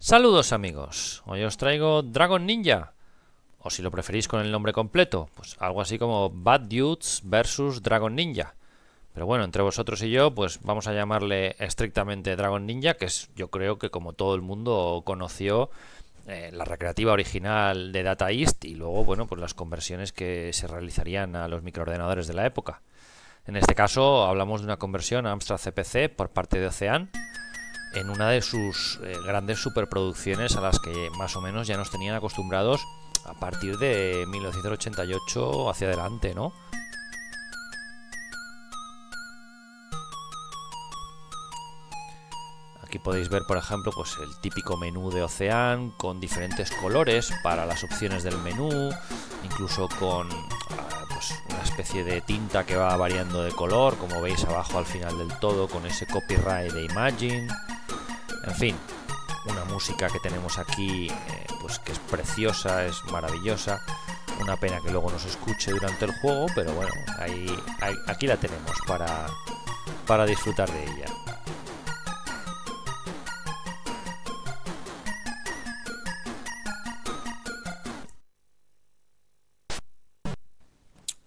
Saludos amigos, hoy os traigo Dragon Ninja, o si lo preferís con el nombre completo, pues algo así como Bad Dudes versus Dragon Ninja. Pero bueno, entre vosotros y yo, pues vamos a llamarle estrictamente Dragon Ninja, que es yo creo que como todo el mundo conoció eh, la recreativa original de Data East y luego, bueno, pues las conversiones que se realizarían a los microordenadores de la época. En este caso hablamos de una conversión a Amstrad CPC por parte de Ocean en una de sus eh, grandes superproducciones a las que más o menos ya nos tenían acostumbrados a partir de 1988 hacia adelante, ¿no? Aquí podéis ver, por ejemplo, pues el típico menú de Ocean con diferentes colores para las opciones del menú, incluso con eh, pues una especie de tinta que va variando de color, como veis abajo al final del todo, con ese copyright de Imagine. En fin, una música que tenemos aquí, eh, pues que es preciosa, es maravillosa. Una pena que luego nos escuche durante el juego, pero bueno, ahí, aquí la tenemos para, disfrutar de ella.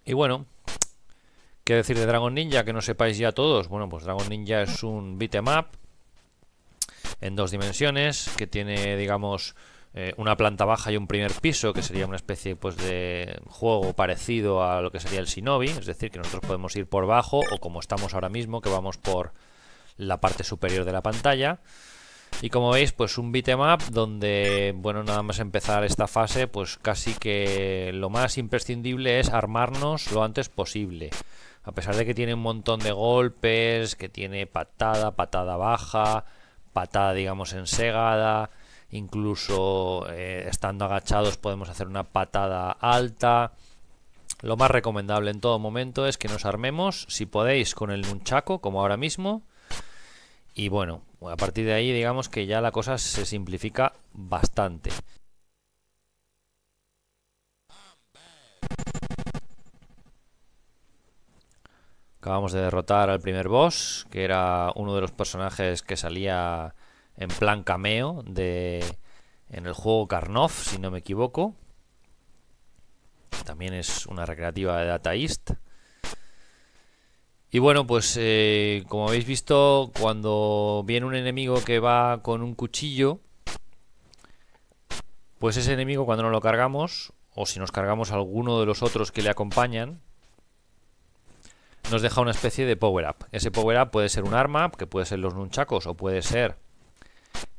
Y bueno, ¿qué decir de Dragon Ninja que no sepáis ya todos? Bueno, pues Dragon Ninja es un beatmap en dos dimensiones, que tiene, digamos, eh, una planta baja y un primer piso, que sería una especie pues, de juego parecido a lo que sería el Shinobi, es decir, que nosotros podemos ir por bajo o como estamos ahora mismo, que vamos por la parte superior de la pantalla. Y como veis, pues un bitmap donde, bueno, nada más empezar esta fase, pues casi que lo más imprescindible es armarnos lo antes posible. A pesar de que tiene un montón de golpes, que tiene patada, patada baja, patada, digamos, ensegada, incluso eh, estando agachados podemos hacer una patada alta. Lo más recomendable en todo momento es que nos armemos, si podéis, con el munchaco como ahora mismo. Y bueno, a partir de ahí digamos que ya la cosa se simplifica bastante. Acabamos de derrotar al primer boss, que era uno de los personajes que salía en plan cameo de en el juego Karnov, si no me equivoco. También es una recreativa de Data East. Y bueno, pues eh, como habéis visto, cuando viene un enemigo que va con un cuchillo, pues ese enemigo cuando no lo cargamos, o si nos cargamos alguno de los otros que le acompañan, nos deja una especie de power-up. Ese power-up puede ser un arma, que puede ser los nunchacos o puede ser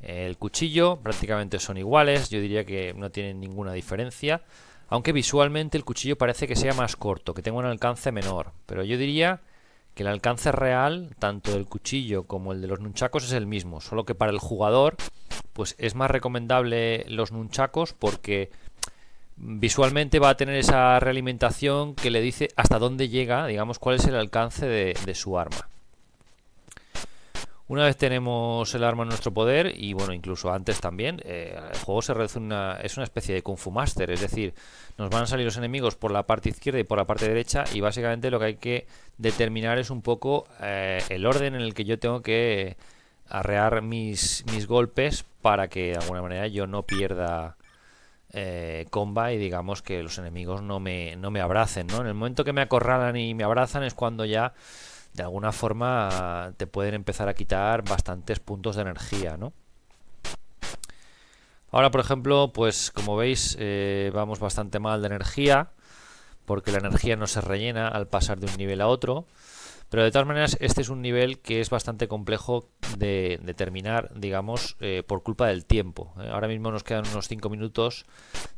el cuchillo. Prácticamente son iguales, yo diría que no tienen ninguna diferencia. Aunque visualmente el cuchillo parece que sea más corto, que tenga un alcance menor. Pero yo diría que el alcance real, tanto del cuchillo como el de los nunchacos, es el mismo. Solo que para el jugador, pues es más recomendable los nunchacos porque visualmente va a tener esa realimentación que le dice hasta dónde llega, digamos, cuál es el alcance de, su arma. Una vez tenemos el arma en nuestro poder, y bueno, incluso antes también, eh, el juego se reduce es una especie de Kung Fu Master, es decir, nos van a salir los enemigos por la parte izquierda y por la parte derecha, y básicamente lo que hay que determinar es un poco eh, el orden en el que yo tengo que arrear mis, mis golpes para que de alguna manera yo no pierda eh, comba y digamos que los enemigos no me, abracen, ¿no? En el momento que me acorralan y me abrazan es cuando ya de alguna forma te pueden empezar a quitar bastantes puntos de energía, ¿no? Ahora, por ejemplo, pues como veis, eh, vamos bastante mal de energía, porque la energía no se rellena al pasar de un nivel a otro. Pero de todas maneras, este es un nivel que es bastante complejo de, determinar, digamos, eh, por culpa del tiempo. ¿eh? Ahora mismo nos quedan unos 5 minutos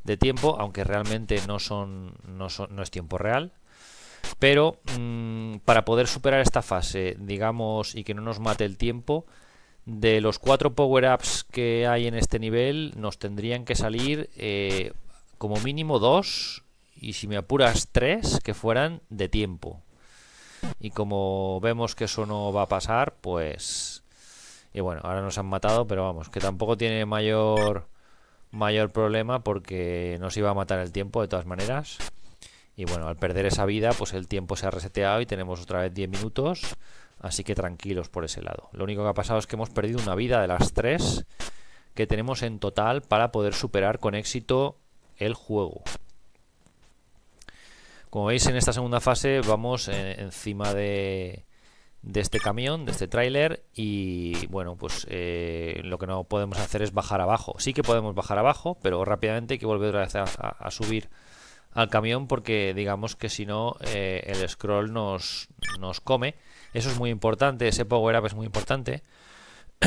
de tiempo, aunque realmente no, son, no, es tiempo real. Pero mm, para poder superar esta fase, digamos, y que no nos mate el tiempo, de los 4 power-ups que hay en este nivel, nos tendrían que salir eh, como mínimo 2 y si me apuras tres, que fueran de tiempo. Y como vemos que eso no va a pasar, pues... Y bueno, ahora nos han matado, pero vamos, que tampoco tiene mayor mayor problema porque nos iba a matar el tiempo de todas maneras. Y bueno, al perder esa vida, pues el tiempo se ha reseteado y tenemos otra vez 10 minutos. Así que tranquilos por ese lado. Lo único que ha pasado es que hemos perdido una vida de las 3 que tenemos en total para poder superar con éxito el juego. Como veis en esta segunda fase vamos eh, encima de, este camión, de este tráiler y bueno, pues eh, lo que no podemos hacer es bajar abajo. Sí que podemos bajar abajo, pero rápidamente hay que volver otra vez a, subir al camión porque digamos que si no eh, el scroll nos, nos come. Eso es muy importante, ese power up es muy importante.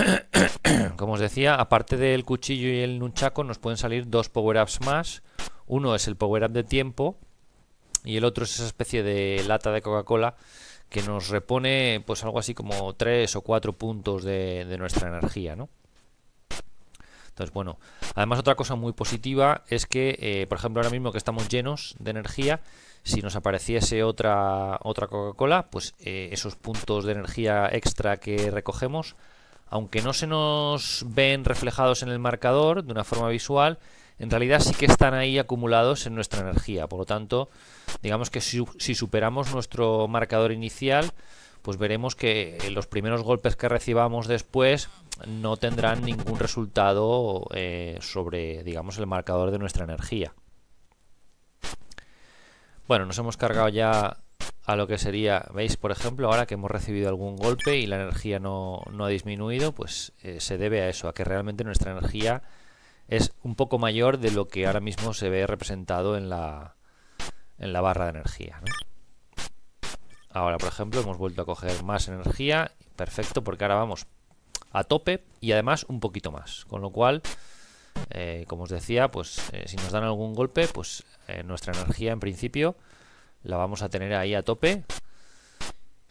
Como os decía, aparte del cuchillo y el nunchaco nos pueden salir dos power ups más. Uno es el power up de tiempo y el otro es esa especie de lata de Coca-Cola que nos repone pues algo así como tres o cuatro puntos de, nuestra energía, ¿no? Entonces, bueno, además otra cosa muy positiva es que, eh, por ejemplo, ahora mismo que estamos llenos de energía, si nos apareciese otra, otra Coca-Cola, pues eh, esos puntos de energía extra que recogemos, aunque no se nos ven reflejados en el marcador de una forma visual, en realidad sí que están ahí acumulados en nuestra energía. Por lo tanto, digamos que si, superamos nuestro marcador inicial, pues veremos que eh, los primeros golpes que recibamos después no tendrán ningún resultado eh, sobre, digamos, el marcador de nuestra energía. Bueno, nos hemos cargado ya a lo que sería, veis, por ejemplo, ahora que hemos recibido algún golpe y la energía no, ha disminuido, pues eh, se debe a eso, a que realmente nuestra energía es un poco mayor de lo que ahora mismo se ve representado en la, en la barra de energía. Ahora, por ejemplo, hemos vuelto a coger más energía. Perfecto, porque ahora vamos a tope y además un poquito más. Con lo cual, eh, como os decía, pues eh, si nos dan algún golpe, pues eh, nuestra energía en principio la vamos a tener ahí a tope.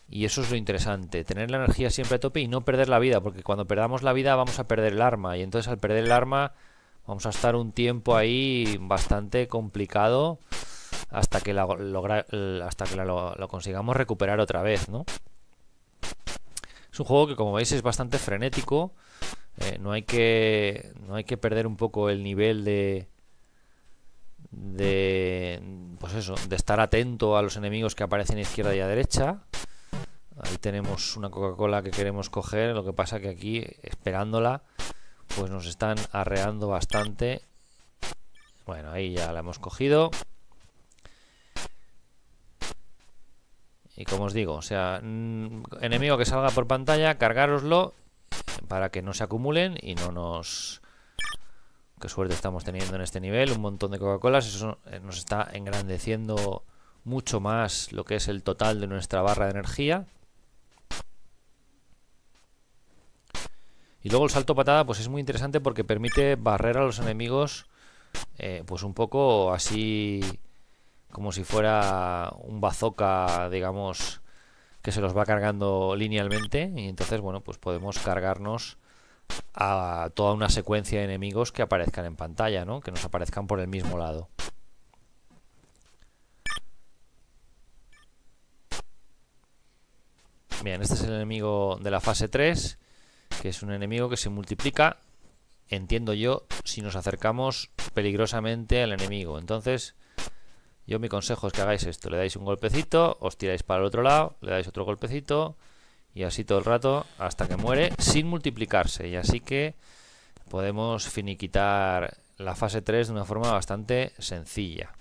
Y eso es lo interesante, tener la energía siempre a tope y no perder la vida, porque cuando perdamos la vida vamos a perder el arma. Y entonces al perder el arma Vamos a estar un tiempo ahí bastante complicado hasta que lo, consigamos recuperar otra vez, ¿no? Es un juego que como veis es bastante frenético. Eh, no hay que no hay que perder un poco el nivel de de pues eso, de estar atento a los enemigos que aparecen a izquierda y a derecha. Ahí tenemos una Coca-Cola que queremos coger, lo que pasa que aquí esperándola pues nos están arreando bastante. Bueno, ahí ya la hemos cogido. Y como os digo, o sea, mm, enemigo que salga por pantalla, cargároslo para que no se acumulen y no nos... Qué suerte estamos teniendo en este nivel, un montón de Coca-Colas, eso eh, nos está engrandeciendo mucho más lo que es el total de nuestra barra de energía. Y luego el salto patada pues es muy interesante porque permite barrer a los enemigos eh, pues un poco así como si fuera un bazooka, digamos, que se los va cargando linealmente y entonces, bueno, pues podemos cargarnos a toda una secuencia de enemigos que aparezcan en pantalla, ¿no? Que nos aparezcan por el mismo lado. Bien, este es el enemigo de la fase 3 que es un enemigo que se multiplica, entiendo yo, si nos acercamos peligrosamente al enemigo. Entonces, yo mi consejo es que hagáis esto. Le dais un golpecito, os tiráis para el otro lado, le dais otro golpecito y así todo el rato hasta que muere sin multiplicarse. Y así que podemos finiquitar la fase 3 de una forma bastante sencilla.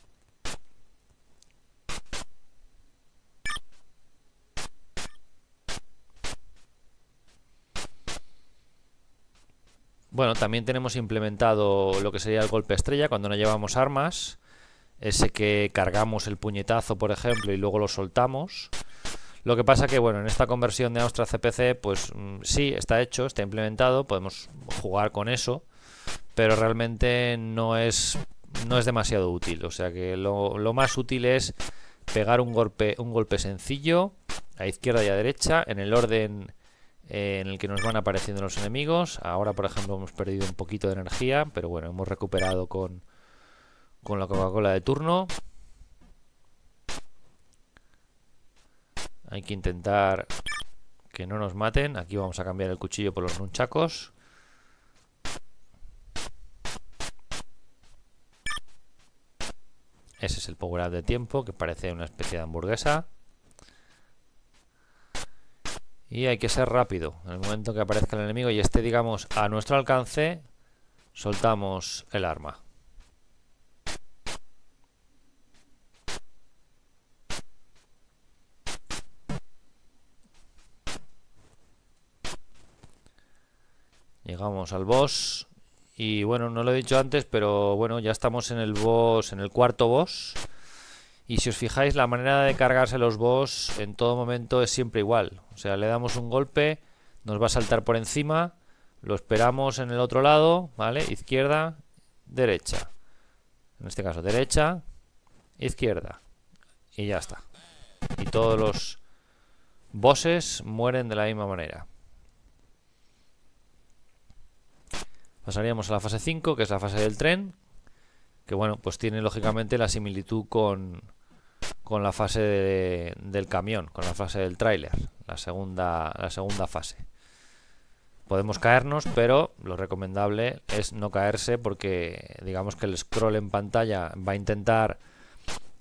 Bueno, también tenemos implementado lo que sería el golpe estrella cuando no llevamos armas. Ese que cargamos el puñetazo, por ejemplo, y luego lo soltamos. Lo que pasa que, bueno, en esta conversión de Austra CPC, pues mm, sí, está hecho, está implementado, podemos jugar con eso, pero realmente no es, no es demasiado útil. O sea que lo, más útil es pegar un golpe, un golpe sencillo a izquierda y a derecha en el orden eh, en el que nos van apareciendo los enemigos. Ahora, por ejemplo, hemos perdido un poquito de energía, pero bueno, hemos recuperado con, con la Coca-Cola de turno. Hay que intentar que no nos maten. Aquí vamos a cambiar el cuchillo por los nunchacos. Ese es el power-up de tiempo, que parece una especie de hamburguesa. Y hay que ser rápido. En el momento que aparezca el enemigo y esté, digamos, a nuestro alcance, soltamos el arma. Llegamos al boss. Y bueno, no lo he dicho antes, pero bueno, ya estamos en el boss, en el cuarto boss. Y si os fijáis, la manera de cargarse los boss en todo momento es siempre igual. O sea, le damos un golpe, nos va a saltar por encima, lo esperamos en el otro lado, ¿vale? Izquierda, derecha. En este caso, derecha, izquierda. Y ya está. Y todos los bosses mueren de la misma manera. Pasaríamos a la fase 5, que es la fase del tren, que bueno, pues tiene lógicamente la similitud con, con la fase del camión, con la fase del tráiler, la segunda, la segunda fase. Podemos caernos, pero lo recomendable es no caerse porque digamos que el scroll en pantalla va a intentar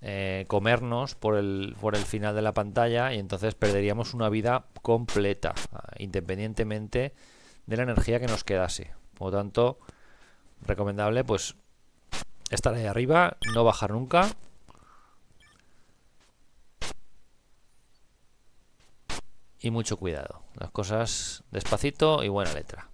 eh, comernos por el, por el final de la pantalla y entonces perderíamos una vida completa, independientemente de la energía que nos quedase. Por lo tanto, recomendable pues estar ahí arriba, no bajar nunca y mucho cuidado. Las cosas despacito y buena letra.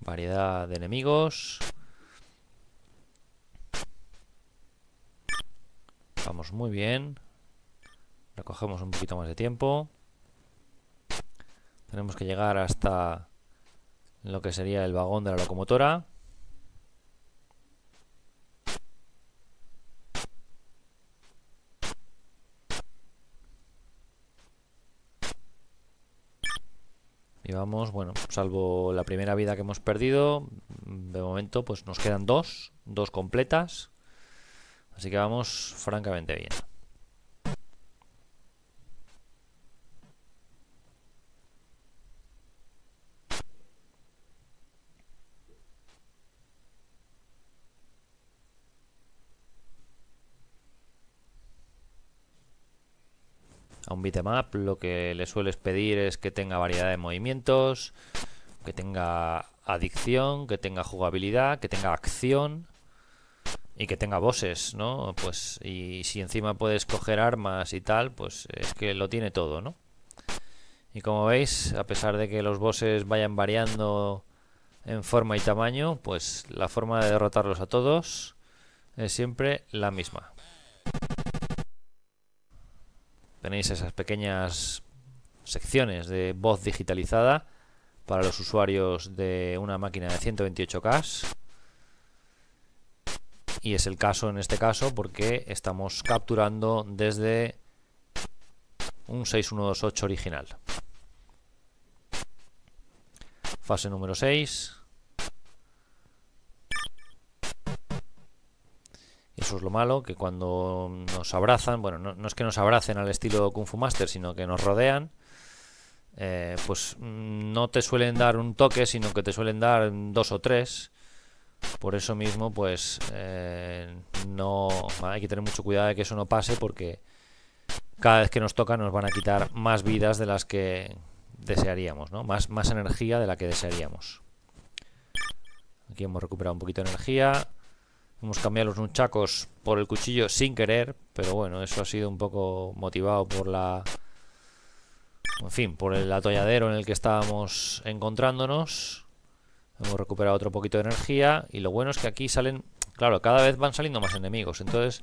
Variedad de enemigos. muy bien. Recogemos un poquito más de tiempo. Tenemos que llegar hasta lo que sería el vagón de la locomotora. Y vamos, bueno, salvo la primera vida que hemos perdido, de momento pues nos quedan dos, dos completas. Así que vamos francamente bien. A un beatmap lo que le sueles pedir es que tenga variedad de movimientos, que tenga adicción, que tenga jugabilidad, que tenga acción y que tenga bosses, ¿no? Pues y si encima puedes coger armas y tal, pues es que lo tiene todo, ¿no? Y como veis, a pesar de que los bosses vayan variando en forma y tamaño, pues la forma de derrotarlos a todos es siempre la misma. Tenéis esas pequeñas secciones de voz digitalizada para los usuarios de una máquina de 128K y es el caso en este caso porque estamos capturando desde un 6128 original. Fase número 6. Eso es lo malo, que cuando nos abrazan, bueno, no, es que nos abracen al estilo Kung Fu Master, sino que nos rodean, eh, pues mm, no te suelen dar un toque, sino que te suelen dar dos o tres por eso mismo, pues eh, no hay que tener mucho cuidado de que eso no pase porque cada vez que nos toca nos van a quitar más vidas de las que desearíamos, ¿no? Más, más energía de la que desearíamos. Aquí hemos recuperado un poquito de energía. Hemos cambiado los nunchacos por el cuchillo sin querer, pero bueno, eso ha sido un poco motivado por la... En fin, por el atolladero en el que estábamos encontrándonos. Hemos recuperado otro poquito de energía. Y lo bueno es que aquí salen... Claro, cada vez van saliendo más enemigos. Entonces,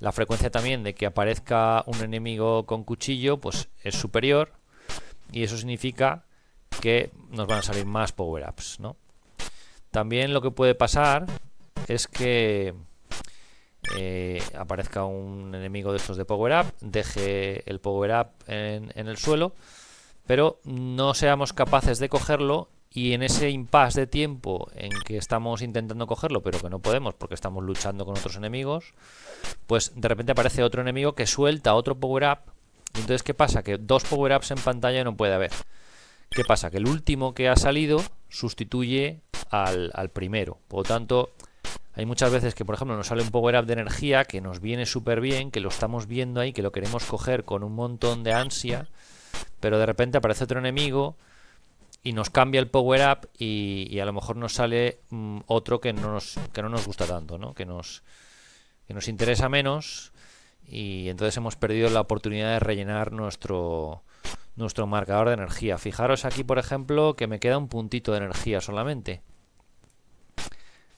la frecuencia también de que aparezca un enemigo con cuchillo, pues es superior. Y eso significa que nos van a salir más power-ups, También lo que puede pasar es que eh, aparezca un enemigo de estos de power-up, deje el power-up en el suelo, pero no seamos capaces de cogerlo y en ese impasse de tiempo en que estamos intentando cogerlo, pero que no podemos porque estamos luchando con otros enemigos, pues de repente aparece otro enemigo que suelta otro power-up. Entonces, ¿qué pasa? Que dos power-ups en pantalla no puede haber. ¿Qué pasa? Que el último que ha salido sustituye al, al primero. Por lo tanto, hay muchas veces que, por ejemplo, nos sale un power-up de energía que nos viene súper bien, que lo estamos viendo ahí, que lo queremos coger con un montón de ansia, pero de repente aparece otro enemigo y nos cambia el power up y, a lo mejor nos sale mm, otro que no nos, que no nos gusta tanto, ¿no? que, nos, que nos interesa menos y entonces hemos perdido la oportunidad de rellenar nuestro, nuestro marcador de energía. Fijaros aquí, por ejemplo, que me queda un puntito de energía solamente.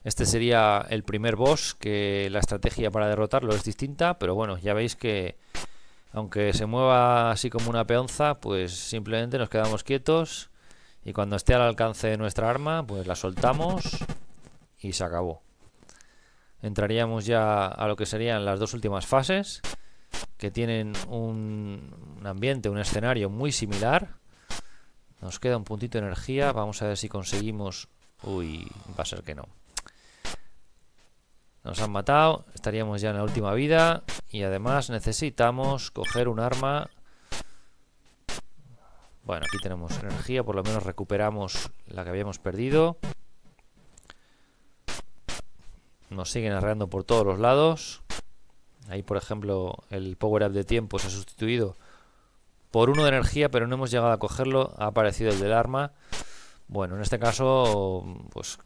Este sería el primer boss, que la estrategia para derrotarlo es distinta, pero bueno, ya veis que aunque se mueva así como una peonza, pues simplemente nos quedamos quietos y cuando esté al alcance de nuestra arma, pues la soltamos y se acabó. Entraríamos ya a lo que serían las dos últimas fases, que tienen un, ambiente, un escenario muy similar. Nos queda un puntito de energía, vamos a ver si conseguimos... Uy, va a ser que no. Nos han matado, estaríamos ya en la última vida y además necesitamos coger un arma bueno, aquí tenemos energía, por lo menos recuperamos la que habíamos perdido. Nos siguen arreando por todos los lados. Ahí, por ejemplo, el power up de tiempo se ha sustituido por uno de energía, pero no hemos llegado a cogerlo. Ha aparecido el del arma. Bueno, en este caso, pues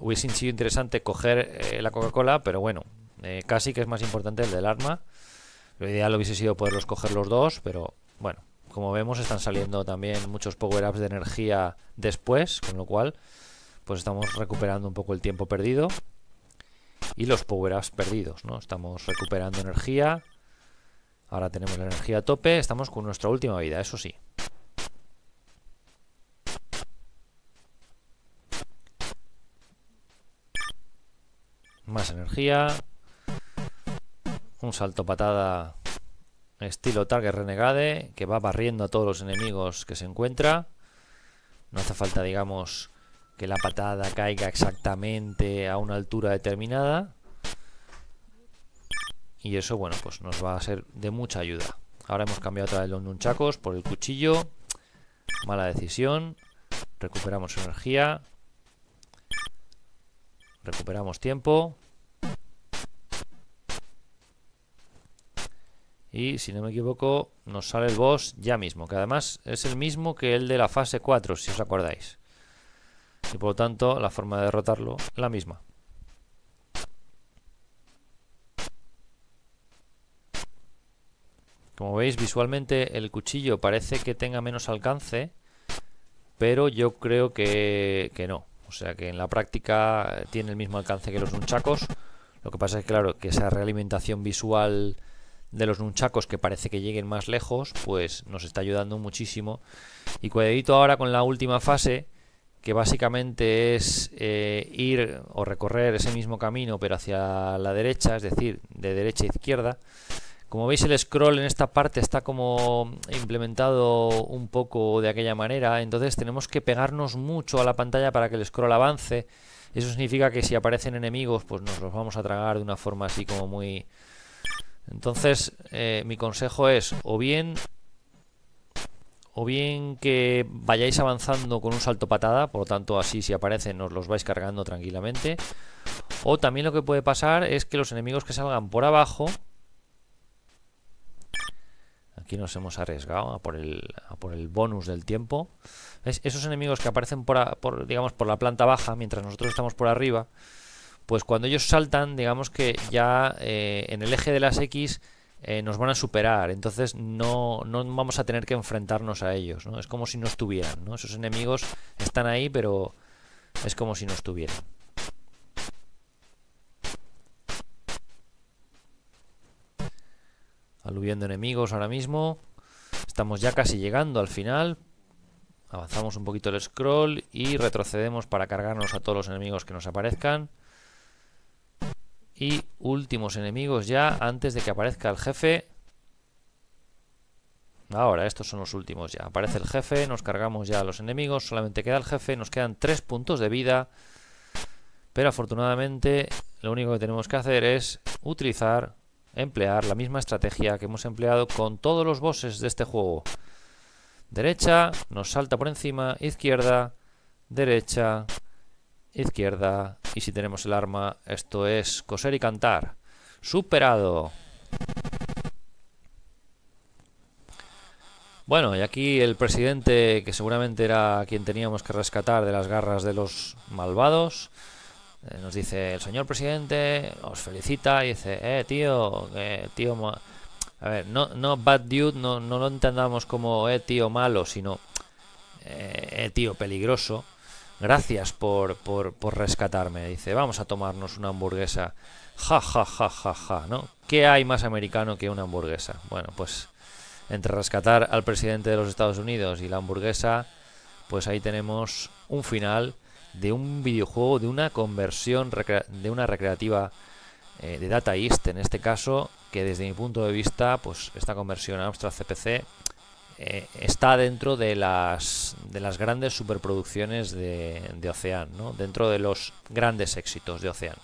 hubiese sido interesante coger eh, la Coca-Cola, pero bueno, eh, casi que es más importante el del arma. Lo ideal hubiese sido poderlos coger los dos, pero bueno, como vemos, están saliendo también muchos power-ups de energía después, con lo cual pues estamos recuperando un poco el tiempo perdido y los power-ups perdidos, ¿no? Estamos recuperando energía, ahora tenemos la energía a tope, estamos con nuestra última vida, eso sí. Más energía, un salto patada Estilo Target Renegade, que va barriendo a todos los enemigos que se encuentra. No hace falta, digamos, que la patada caiga exactamente a una altura determinada. Y eso, bueno, pues nos va a ser de mucha ayuda. Ahora hemos cambiado otra vez los nunchacos por el cuchillo. Mala decisión. Recuperamos energía. Recuperamos tiempo. Y si no me equivoco, nos sale el boss ya mismo, que además es el mismo que el de la fase 4, si os acordáis. Y por lo tanto, la forma de derrotarlo, la misma. Como veis, visualmente el cuchillo parece que tenga menos alcance, pero yo creo que, no. O sea que en la práctica eh, tiene el mismo alcance que los unchacos. Lo que pasa es, claro, que esa realimentación visual de los nunchacos que parece que lleguen más lejos, pues nos está ayudando muchísimo. Y cuidadito ahora con la última fase, que básicamente es eh, ir o recorrer ese mismo camino, pero hacia la derecha, es decir, de derecha a izquierda. Como veis el scroll en esta parte está como implementado un poco de aquella manera, entonces tenemos que pegarnos mucho a la pantalla para que el scroll avance. Eso significa que si aparecen enemigos, pues nos los vamos a tragar de una forma así como muy entonces, eh, mi consejo es o bien o bien que vayáis avanzando con un salto patada, por lo tanto así si aparecen os los vais cargando tranquilamente. O también lo que puede pasar es que los enemigos que salgan por abajo... Aquí nos hemos arriesgado a por el, bonus del tiempo. Esos enemigos que aparecen por, digamos, por la planta baja mientras nosotros estamos por arriba pues cuando ellos saltan, digamos que ya eh, en el eje de las X eh, nos van a superar, entonces no, vamos a tener que enfrentarnos a ellos, ¿no? Es como si no estuvieran, Esos enemigos están ahí, pero es como si no estuvieran. Aluviendo enemigos ahora mismo. Estamos ya casi llegando al final. Avanzamos un poquito el scroll y retrocedemos para cargarnos a todos los enemigos que nos aparezcan. Y últimos enemigos ya antes de que aparezca el jefe. Ahora, estos son los últimos ya. Aparece el jefe, nos cargamos ya a los enemigos, solamente queda el jefe, nos quedan tres puntos de vida. Pero afortunadamente lo único que tenemos que hacer es utilizar, emplear la misma estrategia que hemos empleado con todos los bosses de este juego. Derecha, nos salta por encima, izquierda, derecha, izquierda, y si tenemos el arma, esto es coser y cantar. ¡Superado! Bueno, y aquí el presidente, que seguramente era quien teníamos que rescatar de las garras de los malvados, eh, nos dice, el señor presidente os felicita y dice, eh, tío, tío... a ver, no, no bad dude, no, no lo entendamos como, eh, tío malo, sino, eh, eh tío peligroso. Gracias por, rescatarme. Dice, vamos a tomarnos una hamburguesa. Ja, ja, ja, ja, ja, ¿no? ¿Qué hay más americano que una hamburguesa? Bueno, pues entre rescatar al presidente de los Estados Unidos y la hamburguesa, pues ahí tenemos un final de un videojuego, de una conversión, de una recreativa eh, de Data East en este caso, que desde mi punto de vista, pues esta conversión a Amstrad CPC eh, está dentro de las, de las grandes superproducciones de, de Ocean, dentro de los grandes éxitos de Ocean.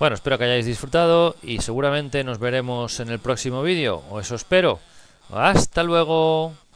Bueno, espero que hayáis disfrutado y seguramente nos veremos en el próximo vídeo, o eso espero. ¡Hasta luego!